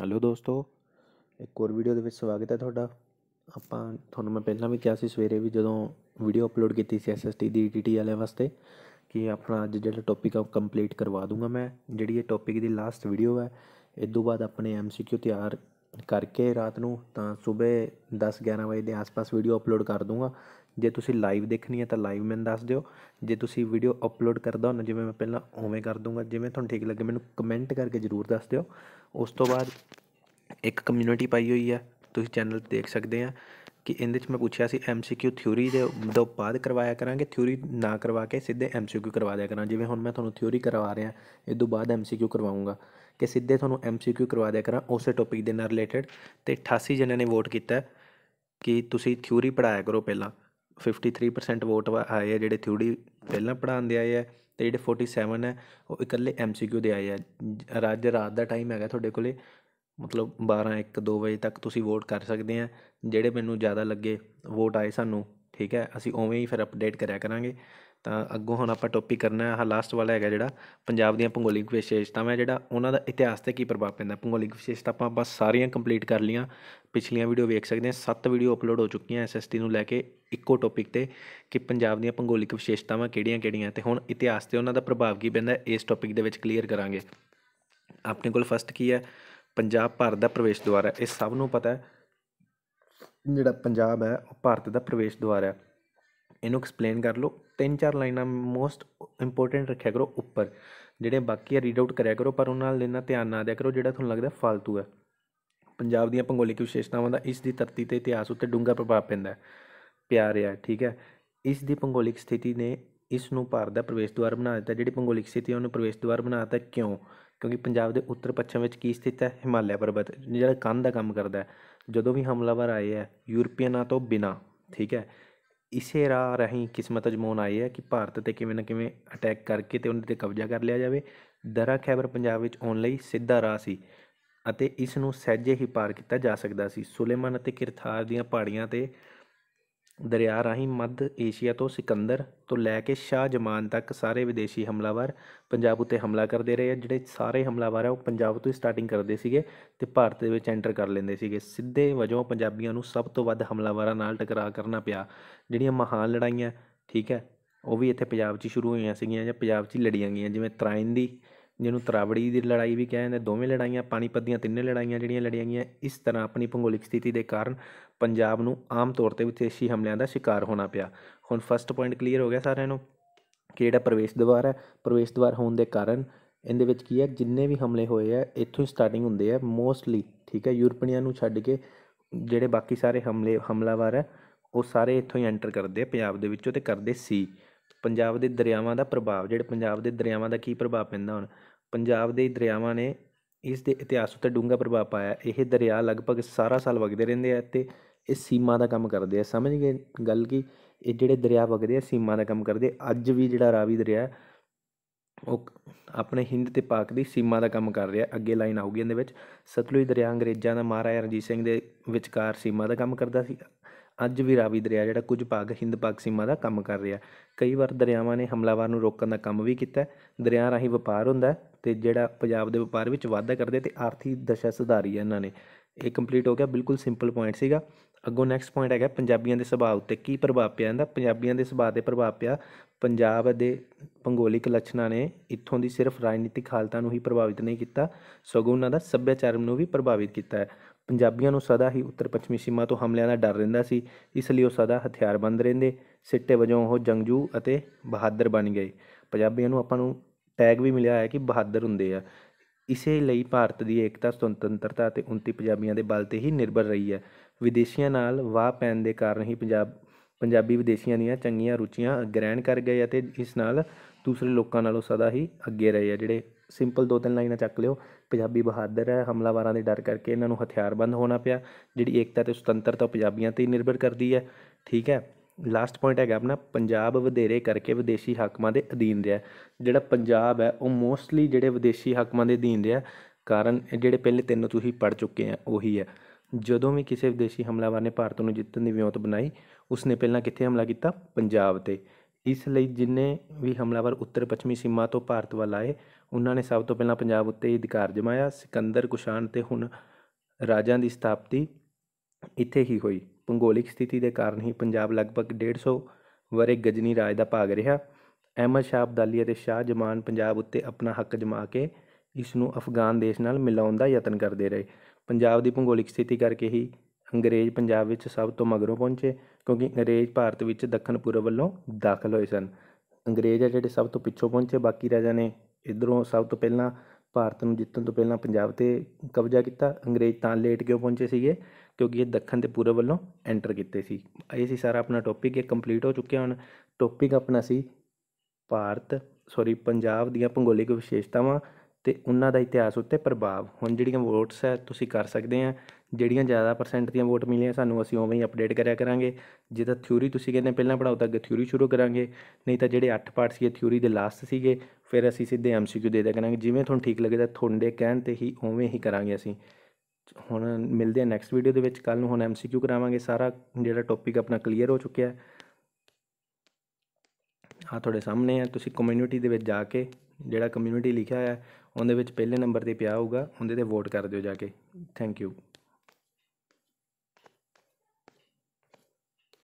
hello ਦੋਸਤੋ ਇੱਕ ਹੋਰ ਵੀਡੀਓ ਦੇ ਵਿੱਚ ਸਵਾਗਤ ਹੈ ਤੁਹਾਡਾ ਆਪਾਂ ਤੁਹਾਨੂੰ ਮੈਂ ਪਹਿਲਾਂ ਵੀ ਕਿਹਾ ਸੀ ਸਵੇਰੇ ਵੀ ਜਦੋਂ ਵੀਡੀਓ ਅਪਲੋਡ ਕੀਤੀ ਸੀ ਐਸਐਸਟੀ ਦੀ ਈਟੀਟੀ e ਵਾਲੇ ਵਾਸਤੇ ਕਿ ਆਪਣਾ ਅੱਜ ਜਿਹੜਾ ਟੌਪਿਕ ਆ ਕੰਪਲੀਟ ਕਰਵਾ ਦੂੰਗਾ ਮੈਂ ਜਿਹੜੀ ਇਹ ਟੌਪਿਕ ਦੀ ਲਾਸਟ ਵੀਡੀਓ ਹੈ ਇਸ ਤੋਂ ਬਾਅਦ ਆਪਣੇ ਐਮਸੀਕਿਊ ਤਿਆਰ ਕਰਕੇ ਰਾਤ ਨੂੰ ਤਾਂ ਸਵੇਰ 10 11 ਵਜੇ ਦੇ ਆਸ-ਪਾਸ ਵੀਡੀਓ ਅਪਲੋਡ ਕਰ ਦੂੰਗਾ ਜੇ ਤੁਸੀਂ ਲਾਈਵ ਦੇਖਣੀ ਹੈ ਤਾਂ ਲਾਈਵ ਮੈਨੂੰ ਦੱਸ ਦਿਓ ਜੇ ਤੁਸੀਂ ਵੀਡੀਓ ਅਪਲੋਡ ਕਰਦਾ ਹੁੰਦਾ ਜਿਵੇਂ ਮੈਂ ਪਹਿਲਾਂ ਉਵੇਂ ਕਰ ਦੂੰਗਾ ਜਿਵੇਂ ਤੁਹਾਨੂੰ ਠੀਕ ਲੱਗੇ ਮੈਨੂੰ ਕਮੈਂਟ ਕਰਕੇ ਜ਼ਰੂਰ ਦੱਸ ਦਿਓ ਉਸ ਤੋਂ ਬਾਅਦ ਇੱਕ ਕਮਿਊਨਿਟੀ ਪਾਈ ਹੋਈ ਹੈ ਤੁਸੀਂ ਚੈਨਲ ਤੇ ਦੇਖ ਸਕਦੇ ਆ ਕਿ ਇਹਦੇ ਵਿੱਚ ਮੈਂ ਪੁੱਛਿਆ ਸੀ ਐਮਸੀਕਿਊ ਥਿਊਰੀ ਦੇ ਦੋ ਬਾਅਦ ਕਰਵਾਇਆ ਕਰਾਂਗੇ ਥਿਊਰੀ ਨਾ ਕਰਵਾ ਕੇ ਸਿੱਧੇ ਐਮਸੀਕਿਊ ਕਰਵਾ ਦਿਆ ਕਰਾਂ ਜਿਵੇਂ ਹੁਣ ਮੈਂ ਤੁਹਾਨੂੰ ਥਿਊਰੀ ਕਰਵਾ ਰਿਹਾ ਇਹ ਤੋਂ ਬਾਅਦ ਐਮਸੀਕਿਊ ਕਰਵਾਉਂਗਾ ਕਿ ਸਿੱਧੇ ਤੁਹਾਨੂੰ ਐਮਸੀਕਿਊ ਕਰਵਾ ਦਿਆ ਕਰਾਂ ਉਸੇ ਟੌਪਿਕ ਦੇ ਨਾਲ ਰਿਲੇਟਡ ਤੇ 88 ਜਣਿਆਂ ਨੇ ਵੋਟ ਕੀਤਾ ਕਿ ਤੁਸੀਂ ਥਿਉਰੀ ਪੜਾਇਆ ਕਰੋ ਪਹਿਲਾਂ 53% ਵੋਟ ਆਏ ਆ ਜਿਹੜੇ ਥਿਊਰੀ ਪਹਿਲਾਂ ਪੜਾਉਂਦੇ ਆਏ ਆ ਤੇ ਜਿਹੜੇ 47 ਹੈ ਉਹ ਇਕੱਲੇ ਐਮਸੀਕਿਊ ਦੇ ਆਏ ਆ ਰਾਜ ਰਾਤ ਦਾ ਟਾਈਮ ਹੈਗਾ ਤੁਹਾਡੇ ਕੋਲੇ ਮਤਲਬ 12 1 2 ਵਜੇ ਤੱਕ ਤੁਸੀਂ ਵੋਟ ਕਰ ਸਕਦੇ ਆ ਜਿਹੜੇ ਮੈਨੂੰ ਜ਼ਿਆਦਾ ਲੱਗੇ ਵੋਟ ਆਏ ਸਾਨੂੰ ਠੀਕ ਹੈ ਅਸੀਂ ਉਵੇਂ ਹੀ ਫਿਰ ਅਪਡੇਟ ਕਰਿਆ ਕਰਾਂਗੇ ਤਾਂ ਅੱਗੋਂ ਹੁਣ ਆਪਾਂ ਟੋਪਿਕ ਕਰਨਾ ਹੈ ਆਹ ਲਾਸਟ ਵਾਲਾ ਹੈਗਾ ਜਿਹੜਾ ਪੰਜਾਬ ਦੀਆਂ ਭੂਗੋਲਿਕ ਵਿਸ਼ੇਸ਼ਤਾਵਾਂ ਜਿਹੜਾ ਉਹਨਾਂ ਦਾ ਇਤਿਹਾਸ ਤੇ ਕੀ ਪ੍ਰਭਾਵ ਪੈਂਦਾ ਭੂਗੋਲਿਕ ਵਿਸ਼ੇਸ਼ਤਾ ਆਪਾਂ ਬਸ ਸਾਰੀਆਂ ਕੰਪਲੀਟ ਕਰ ਲੀਆਂ ਪਿਛਲੀਆਂ ਵੀਡੀਓ ਵੇਖ ਸਕਦੇ ਆ ਸੱਤ ਵੀਡੀਓ ਅਪਲੋਡ ਹੋ ਚੁੱਕੀਆਂ ਐਸਐਸਟੀ ਨੂੰ ਲੈ ਕੇ ਇੱਕੋ ਟੌਪਿਕ ਤੇ ਕਿ ਪੰਜਾਬ ਦੀਆਂ ਭੂਗੋਲਿਕ ਵਿਸ਼ੇਸ਼ਤਾਵਾਂ ਕਿਹੜੀਆਂ-ਕਿਹੜੀਆਂ ਤੇ ਹੁਣ ਇਤਿਹਾਸ ਤੇ ਉਹਨਾਂ ਦਾ ਪ੍ਰਭਾਵ ਕੀ ਪੈਂਦਾ ਇਸ ਟੌਪਿਕ ਦੇ ਵਿੱਚ ਕਲੀਅਰ ਕਰਾਂਗੇ ਆਪਣੇ ਕੋਲ ਫਸਟ ਕੀ ਹੈ ਪੰਜਾਬ ਭਾਰਤ ਦਾ ਪ੍ਰਵੇਸ਼ ਦੁਆਰ ਹੈ ਇਹ ਸਭ ਨੂੰ ਪਤਾ ਹੈ ਜਿਹੜਾ ਪੰਜਾਬ ਹੈ ਉਹ ਭਾਰਤ ਦਾ ਪ੍ਰਵੇਸ਼ ਦੁਆਰ ਹੈ ਇਹਨੂੰ ਐਕਸਪਲੇਨ ਕਰ ਲਓ ਤਿੰਨ ਚਾਰ ਲਾਈਨਾਂ ਮੋਸਟ ਇੰਪੋਰਟੈਂਟ ਰੱਖਿਆ ਕਰੋ ਉੱਪਰ ਜਿਹੜੇ ਬਾਕੀ ਆ ਰੀਡ ਆਊਟ ਕਰਿਆ ਕਰੋ ਪਰ ਉਹਨਾਂ ਨਾਲ ਇਹਨਾਂ ਧਿਆਨ ਨਾ ਦਿਆ ਕਰੋ ਜਿਹੜਾ ਤੁਹਾਨੂੰ ਲੱਗਦਾ ਫालतू ਹੈ ਪੰਜਾਬ ਦੀਆਂ ਭੂਗੋਲਿਕ ਵਿਸ਼ੇਸ਼ਤਾਵਾਂ ਦਾ ਇਸ ਦੀ ਧਰਤੀ ਤੇ ਇਤਿਹਾਸ ਉੱਤੇ ਡੂੰਘਾ ਪ੍ਰਭਾਵ ਪੈਂਦਾ ਹੈ ਪਿਆਰ ਹੈ ਠੀਕ ਹੈ ਇਸ ਦੀ ਭੂਗੋਲਿਕ ਸਥਿਤੀ ਨੇ ਇਸ ਨੂੰ ਭਾਰਤ ਦਾ ਪ੍ਰਵੇਸ਼ ਦੁਆਰ ਬਣਾ ਦਿੱਤਾ ਜਿਹੜੀ ਭੂਗੋਲਿਕ ਸਥਿਤੀ ਉਹਨੂੰ ਪ੍ਰਵੇਸ਼ ਦੁਆਰ ਬਣਾ ਦਿੱਤਾ ਕਿਉਂ ਕਿਉਂਕਿ ਪੰਜਾਬ ਦੇ ਉੱਤਰ ਪੱਛਮ ਵਿੱਚ ਕੀ ਸਥਿਤ ਹੈ ਹਿਮਾਲਿਆ ਪਰਬਤ ਜਿਹੜਾ ਕੰਨ ਦਾ ਕੰਮ ਕਰਦਾ ਹੈ ਜਦੋਂ ਵੀ ਹਮਲਾਵਰ ਆਏ ਹੈ ਯੂਰਪੀਅਨਾਂ ਤੋਂ ਬਿਨਾ ਠੀਕ ਹੈ ਇਸੇ ਰਾਹ ਰਾਹੀਂ ਕਿਸਮਤ ਅਜਮੋਨ ਆਏ ਆ ਕਿ ਭਾਰਤ 'ਤੇ ਕਿਵੇਂ ਨਾ ਕਿਵੇਂ ਅਟੈਕ ਕਰਕੇ ਤੇ ਉਹਨਾਂ 'ਤੇ ਕਬਜ਼ਾ ਕਰ ਲਿਆ ਜਾਵੇ ਦਰਾ ਖੈਬਰ ਪੰਜਾਬ ਵਿੱਚ ਆਉਣ ਲਈ ਸਿੱਧਾ ਰਾਹ ਸੀ ਅਤੇ ਇਸ ਨੂੰ ਸਹਿਜੇ ਹੀ ਪਾਰ ਕੀਤਾ ਜਾ ਸਕਦਾ ਸੀ ਸੁਲੇਮਾਨ ਅਤੇ ਕਿਰਥਾਰ ਦੀਆਂ ਪਹਾੜੀਆਂ 'ਤੇ ਦਰਿਆ ਰਾਹੀਂ ਮੱਧ ਏਸ਼ੀਆ ਤੋਂ ਸਿਕੰਦਰ ਤੋਂ ਲੈ ਕੇ ਸ਼ਾਹ ਜਮਾਨ ਤੱਕ ਸਾਰੇ ਵਿਦੇਸ਼ੀ ਹਮਲਾਵਰ ਪੰਜਾਬ ਉੱਤੇ ਹਮਲਾ ਕਰਦੇ ਰਹੇ ਜਿਹੜੇ ਸਾਰੇ ਹਮਲਾਵਰ ਆ ਉਹ ਪੰਜਾਬ ਤੋਂ ਹੀ ਸਟਾਰਟਿੰਗ ਕਰਦੇ ਸੀਗੇ ਤੇ ਭਾਰਤ ਦੇ ਵਿੱਚ ਐਂਟਰ ਕਰ ਲੈਂਦੇ ਸੀਗੇ ਸਿੱਧੇ ਵਜੋਂ ਪੰਜਾਬੀਆਂ ਨੂੰ ਸਭ ਤੋਂ ਵੱਧ ਹਮਲਾਵਰਾਂ ਨਾਲ ਟਕਰਾ ਕਰਨਾ ਪਿਆ ਜਿਹੜੀਆਂ ਮਹਾਨ ਲੜਾਈਆਂ ਠੀਕ ਹੈ ਉਹ ਵੀ ਇੱਥੇ ਪੰਜਾਬ 'ਚ ਸ਼ੁਰੂ ਹੋਈਆਂ ਸੀਗੀਆਂ ਜਾਂ ਪੰਜਾਬ 'ਚ ਲੜੀਆਂ ਗਈਆਂ ਜਿਵੇਂ ਤਰਾਇਨ ਦੀ ਜਿਹਨੂੰ ਤਰਾਵੜੀ ਦੀ ਲੜਾਈ ਵੀ ਕਿਹਾ ਜਾਂਦਾ ਦੋਵੇਂ ਲੜਾਈਆਂ ਪਾਣੀਪਤ ਦੀਆਂ ਤਿੰਨੇ ਲੜਾਈਆਂ ਜਿਹੜੀਆਂ ਲੜੀਆਂ ਗਈਆਂ ਇਸ ਤਰ੍ਹਾਂ ਆਪਣੀ ਭੂਗੋਲਿਕ ਸਥਿਤੀ ਦੇ ਕਾਰਨ ਪੰਜਾਬ ਨੂੰ ਆਮ ਤੌਰ ਤੇ ਵਿਦੇਸ਼ੀ ਹਮਲਿਆਂ ਦਾ ਸ਼ਿਕਾਰ ਹੋਣਾ ਪਿਆ ਹੁਣ ਫਸਟ ਪੁਆਇੰਟ ਕਲੀਅਰ ਹੋ ਗਿਆ ਸਾਰਿਆਂ ਨੂੰ ਕਿ ਪ੍ਰਵੇਸ਼ ਦੁਆਰ ਹੈ ਪ੍ਰਵੇਸ਼ ਦੁਆਰ ਹੋਣ ਦੇ ਕਾਰਨ ਇਹਦੇ ਵਿੱਚ ਕੀ ਹੈ ਜਿੰਨੇ ਵੀ ਹਮਲੇ ਹੋਏ ਆ ਇੱਥੋਂ ਹੀ ਸਟਾਰਟਿੰਗ ਹੁੰਦੇ ਆ ਮੋਸਟਲੀ ਠੀਕ ਹੈ ਯੂਰਪੀਨੀਆਂ ਨੂੰ ਛੱਡ ਕੇ ਜਿਹੜੇ ਬਾਕੀ ਸਾਰੇ ਹਮਲੇ ਹਮਲਾਵਰ ਹੈ ਉਹ ਸਾਰੇ ਇੱਥੋਂ ਹੀ ਐਂਟਰ ਕਰਦੇ ਆ ਪੰਜਾਬ ਦੇ ਵਿੱਚੋਂ ਤੇ ਕਰਦੇ ਸੀ ਪੰਜਾਬ ਦੇ ਦਰਿਆਵਾਂ ਦਾ ਪ੍ਰਭਾਵ ਜਿਹੜੇ ਪੰਜਾਬ ਦੇ ਦਰਿਆਵਾਂ ਦਾ ਕੀ ਪ੍ਰਭਾਵ ਪੈਂਦਾ ਹੁਣ ਪੰਜਾਬ ਦੇ ਦਰਿਆਵਾਂ ਨੇ ਇਸ ਦੇ ਇਤਿਹਾਸ ਉੱਤੇ ਡੂੰਘਾ ਪ੍ਰਭਾਵ ਪਾਇਆ ਇਹ ਦਰਿਆ ਲਗਭਗ ਸਾਰਾ ਸਾਲ ਵਗਦੇ ਰਹਿੰਦੇ ਆ ਤੇ ਇਹ ਸੀਮਾ ਦਾ ਕੰਮ ਕਰਦੇ ਆ ਸਮਝ ਗਏ ਗੱਲ ਕੀ ਇਹ ਜਿਹੜੇ ਦਰਿਆ ਵਗਦੇ ਆ ਸੀਮਾ ਦਾ ਕੰਮ ਕਰਦੇ ਅੱਜ ਵੀ ਜਿਹੜਾ ਰਾਵੀ ਦਰਿਆ ਉਹ ਆਪਣੇ ਹਿੰਦ ਤੇ ਪਾਕ ਦੀ ਸੀਮਾ ਦਾ ਕੰਮ ਕਰ ਰਿਹਾ ਅੱਗੇ ਲਾਈਨ ਆਊਗੀ ਇਹਦੇ ਵਿੱਚ ਸਤਲੁਜ ਦਰਿਆ ਅੰਗਰੇਜ਼ਾਂ ਦਾ ਮਹਾਰਾਜਾ ਰਣਜੀਤ ਸਿੰਘ ਦੇ ਵਿਚਕਾਰ ਸੀਮਾ ਦਾ ਕੰਮ ਕਰਦਾ ਸੀ ਅੱਜ ਵੀ ਰਾਵੀ ਦਰਿਆ ਜਿਹੜਾ ਕੁਝ ਪਾਕ ਹਿੰਦ ਪਾਕ ਸੀਮਾ ਦਾ ਕੰਮ ਕਰ ਰਿਹਾ ਕਈ ਵਾਰ ਦਰਿਆਵਾਂ ਨੇ ਹਮਲਾਵਰ ਨੂੰ ਰੋਕਣ ਦਾ ਕੰਮ ਵੀ ਕੀਤਾ ਦਰਿਆ ਰਾਹੀਂ ਵਪਾਰ ਹੁੰਦਾ ਤੇ ਜਿਹੜਾ ਪੰਜਾਬ ਦੇ ਵਪਾਰ ਵਿੱਚ ਵਾਧਾ ਕਰਦੇ ਤੇ ਆਰਥਿਕ ਦਸ਼ਾ ਸੁਧਾਰੀ ਹੈ ਇਹਨਾਂ ਨੇ ਇਹ ਕੰਪਲੀਟ ਹੋ ਗਿਆ ਬਿਲਕੁਲ ਸਿੰਪਲ ਪੁਆਇੰਟ ਸੀਗਾ ਅੱਗੋਂ ਨੈਕਸਟ ਪੁਆਇੰਟ ਹੈਗਾ ਪੰਜਾਬੀਆਂ ਦੇ ਸੁਭਾਅ ਉੱਤੇ ਕੀ ਪ੍ਰਭਾਵ ਪਿਆ ਇਹਦਾ ਪੰਜਾਬੀਆਂ ਦੇ ਸੁਭਾਅ ਤੇ ਪ੍ਰਭਾਵ ਪਿਆ ਪੰਜਾਬ ਦੇ ਪੰਗੋਲਿਕ ਲੱਛਣਾਂ ਨੇ ਇੱਥੋਂ ਦੀ ਸਿਰਫ ਰਾਜਨੀਤਿਕ ਹਾਲਤਾਂ ਨੂੰ ਹੀ ਪ੍ਰਭਾਵਿਤ ਨਹੀਂ ਕੀਤਾ ਸਗੋਂ ਉਹਨਾਂ ਦਾ ਸੱਭਿਆਚਾਰ ਨੂੰ ਵੀ ਪ੍ਰਭਾਵਿਤ ਕੀਤਾ ਹੈ ਪੰਜਾਬੀਆਂ ਨੂੰ ਸਦਾ ਹੀ ਉੱਤਰ ਪੱਛਮੀ ਸੀਮਾ ਤੋਂ ਹਮਲਿਆਂ ਦਾ ਡਰ ਰਹਿੰਦਾ ਸੀ ਇਸ ਲਈ ਉਹ ਸਦਾ ਹਥਿਆਰਬੰਦ ਰਹਿੰਦੇ ਸਿੱਟੇ ਵਜੋਂ ਉਹ ਜੰਗਜੂ ਅਤੇ ਬਹਾਦਰ ਬਣ ਗਏ ਪੰਜਾਬੀਆਂ ਨੂੰ ਆਪਾਂ ਨੂੰ ਟੈਗ ਵੀ ਮਿਲਿਆ ਹੈ ਕਿ ਬਹਾਦਰ ਹੁੰਦੇ ਆ ਇਸੇ ਲਈ ਭਾਰਤ ਦੀ ਏਕਤਾ ਸੁਤੰਤਰਤਾ ਅਤੇ 29 ਪੰਜਾਬੀਆਂ ਦੇ ਬਲ ਤੇ ਹੀ ਨਿਰਭਰ ਰਹੀ ਹੈ ਵਿਦੇਸ਼ੀਆਂ ਨਾਲ ਵਾਹ ਪੈਣ ਦੇ ਕਾਰਨ ਹੀ ਪੰਜਾਬ ਪੰਜਾਬੀ ਵਿਦੇਸ਼ੀਆਂ ਦੀਆਂ ਚੰਗੀਆਂ ਰੁਚੀਆਂ ਗ੍ਰਹਿਣ ਕਰ ਗਏ ਅਤੇ ਇਸ ਨਾਲ ਦੂਸਰੇ ਲੋਕਾਂ ਨਾਲੋਂ ਸਦਾ ਹੀ ਅੱਗੇ ਰਹੇ ਆ ਜਿਹੜੇ ਸਿੰਪਲ ਦੋ ਤਿੰਨ ਲਾਈਨਾਂ ਚੱਕ ਲਿਓ ਪੰਜਾਬੀ ਬਹਾਦਰ ਹੈ ਹਮਲਾਵਾਰਾਂ ਦੇ ਡਰ ਕਰਕੇ ਇਹਨਾਂ ਨੂੰ ਹਥਿਆਰਬੰਦ ਹੋਣਾ ਪਿਆ ਜਿਹੜੀ ਏਕਤਾ ਤੇ ਸੁਤੰਤਰਤਾ ਪੰਜਾਬੀਆਂ ਤੇ ਹੀ ਨਿਰਭਰ ਕਰਦੀ ਹੈ ਠੀਕ ਹੈ ਲਾਸਟ ਪੁਆਇੰਟ ਹੈਗਾ ਆਪਣਾ ਪੰਜਾਬ ਵਧੇਰੇ ਕਰਕੇ ਵਿਦੇਸ਼ੀ ਹਾਕਮਾਂ ਦੇ ਅਧੀਨ ਰਿਹਾ ਜਿਹੜਾ ਪੰਜਾਬ ਹੈ ਉਹ ਮੋਸਟਲੀ ਜਿਹੜੇ ਵਿਦੇਸ਼ੀ ਹਾਕਮਾਂ ਦੇ ਅਧੀਨ ਰਿਹਾ ਕਾਰਨ ਜਿਹੜੇ ਪਹਿਲੇ ਤਿੰਨ ਤੁਸੀਂ ਪੜ ਚੁੱਕੇ ਆ ਉਹੀ ਹੈ ਜਦੋਂ ਵੀ ਕਿਸੇ ਵਿਦੇਸ਼ੀ ਹਮਲਾਵਰ ਨੇ ਭਾਰਤ ਨੂੰ ਜਿੱਤਣ ਦੀ ਵਿਉਂਤ ਬਣਾਈ ਉਸਨੇ ਪਹਿਲਾਂ ਕਿੱਥੇ ਹਮਲਾ ਕੀਤਾ ਪੰਜਾਬ ਤੇ ਇਸ ਲਈ ਜਿੰਨੇ ਵੀ ਹਮਲਾਵਰ ਉੱਤਰ ਪੱਛਮੀ ਸੀਮਾ ਤੋਂ ਭਾਰਤ ਵੱਲ ਆਏ ਉਹਨਾਂ ਨੇ ਸਭ ਤੋਂ ਪਹਿਲਾਂ ਪੰਜਾਬ ਉੱਤੇ ਅਧਿਕਾਰ ਜਮਾਇਆ ਸਿਕੰਦਰ ਕੁਸ਼ਾਨ ਤੇ ਹੁਣ ਰਾਜਾਂ ਦੀ ਸਥਾਪਤੀ ਇੱਥੇ ਹੀ ਹੋਈ ਭੂਗੋਲਿਕ ਸਥਿਤੀ ਦੇ ਕਾਰਨ ਹੀ ਪੰਜਾਬ ਲਗਭਗ 150 ਵਰੇ ਗਜਨੀ ਰਾਜ ਦਾ ਭਾਗ ਰਿਹਾ ਅਹਿਮਦ ਸ਼ਾਹ ਅਬਦਾਲੀ ਅਤੇ ਸ਼ਾਹ ਜਮਾਨ ਪੰਜਾਬ ਉੱਤੇ ਆਪਣਾ ਹੱਕ ਜਮਾ ਕੇ ਇਸ ਨੂੰ ਅਫਗਾਨ ਦੇਸ਼ ਨਾਲ ਮਿਲਾਉਣ ਦਾ ਯਤਨ ਕਰਦੇ ਰਹੇ ਪੰਜਾਬ ਦੀ ਭੂਗੋਲਿਕ ਸਥਿਤੀ ਕਰਕੇ ਹੀ ਅੰਗਰੇਜ਼ ਪੰਜਾਬ ਵਿੱਚ ਸਭ ਤੋਂ ਮਗਰੋਂ ਪਹੁੰਚੇ ਕਿਉਂਕਿ ਅੰਗਰੇਜ਼ ਭਾਰਤ ਵਿੱਚ ਦੱਖਣ ਪੂਰਬ ਵੱਲੋਂ ਦਾਖਲ ਹੋਏ ਸਨ ਅੰਗਰੇਜ਼ ਆ ਜਿਹੜੇ ਸਭ ਤੋਂ ਪਿੱਛੋਂ ਪਹੁੰਚੇ ਬਾਕੀ ਰਾਜਾਂ ਨੇ ਇਧਰੋਂ ਸਭ ਤੋਂ ਪਹਿਲਾਂ ਭਾਰਤ ਨੂੰ ਜਿੱਤਣ ਤੋਂ ਪਹਿਲਾਂ ਪੰਜਾਬ 'ਤੇ ਕਬਜ਼ਾ ਕੀਤਾ ਅੰਗਰੇਜ਼ ਤਾਂ ਲੇਟ ਕਿਉਂ ਪਹੁੰਚੇ ਸੀਗੇ ਕਿਉਂਕਿ ਇਹ ਦੱਖਣ ਤੇ ਪੂਰਬ ਵੱਲੋਂ ਐਂਟਰ ਕੀਤੇ ਸੀ ਇਹ ਸੀ ਸਾਰਾ ਆਪਣਾ ਟੌਪਿਕ ਇਹ ਕੰਪਲੀਟ ਹੋ ਚੁੱਕਿਆ ਹੁਣ ਟੌਪਿਕ ਆਪਣਾ ਸੀ ਭਾਰਤ ਸੌਰੀ ਪੰਜਾਬ ਦੀਆਂ ਭੂਗੋਲਿਕ ਵਿਸ਼ੇਸ਼ਤਾਵਾਂ ਤੇ ਉਹਨਾਂ ਦਾ ਇਤਿਹਾਸ ਉੱਤੇ ਪ੍ਰਭਾਵ ਹੁਣ ਜਿਹੜੀਆਂ ਵੋਟਸ ਹੈ ਤੁਸੀਂ ਕਰ ਸਕਦੇ ਆ ਜਿਹੜੀਆਂ ਜ਼ਿਆਦਾ ਪਰਸੈਂਟ ਦੀਆਂ ਵੋਟ ਮਿਲੀਆਂ ਸਾਨੂੰ ਅਸੀਂ ਉਵੇਂ ਹੀ ਅਪਡੇਟ ਕਰਿਆ ਕਰਾਂਗੇ ਜਿਹਦਾ ਥਿਊਰੀ ਤੁਸੀਂ ਕਹਿੰਦੇ ਪਹਿਲਾਂ ਪੜਾਓ ਤਾਂ ਅੱਗੇ ਥਿਊਰੀ ਸ਼ੁਰੂ ਕਰਾਂਗੇ ਨਹੀਂ ਤਾਂ ਜਿਹੜੇ 8 ਪਾਰਟ ਇਹ ਥਿਊਰੀ ਦੇ ਲਾਸਟ ਸੀਗੇ ਫਿਰ ਅਸੀਂ ਸਿੱਧੇ ਐਮਸੀਕਿਊ ਦੇ ਦਿਆ ਕਰਾਂਗੇ ਜਿਵੇਂ ਤੁਹਾਨੂੰ ਠੀਕ ਲੱਗੇ ਤਾਂ ਤੁਹਾਡੇ ਕਹਿਣ ਤੇ ਹੀ ਉਵੇਂ ਹੀ ਕਰਾਂਗੇ ਅਸੀਂ ਹੁਣ ਮਿਲਦੇ ਹਾਂ ਨੈਕਸਟ ਵੀਡੀਓ ਦੇ ਵਿੱਚ ਕੱਲ ਨੂੰ ਹੁਣ ਐਮਸੀਕਿਊ ਕਰਾਵਾਂਗੇ ਸਾਰਾ ਜਿਹੜਾ ਟੌਪਿਕ ਆਪਣਾ ਕਲੀਅਰ ਹੋ ਚੁੱਕਿਆ ਹੈ ਆ ਤੁਹਾਡੇ ਸਾਹਮਣੇ ਹੈ ਤੁਸੀਂ ਕਮਿਊਨਿਟੀ ਦੇ ਵਿੱਚ ਜਾ ਕੇ ਜਿਹੜਾ ਕਮਿਊਨਿਟੀ ਲਿਖਿਆ ਹੋਇਆ ਉਹਦੇ ਵਿੱਚ ਪਹਿਲੇ ਨੰਬਰ ਤੇ ਪਿਆ ਹੋਊਗਾ ਉਹਦੇ ਤੇ ਵੋਟ ਕਰ ਦਿਓ ਜਾ ਕੇ ਥੈਂਕ ਯੂ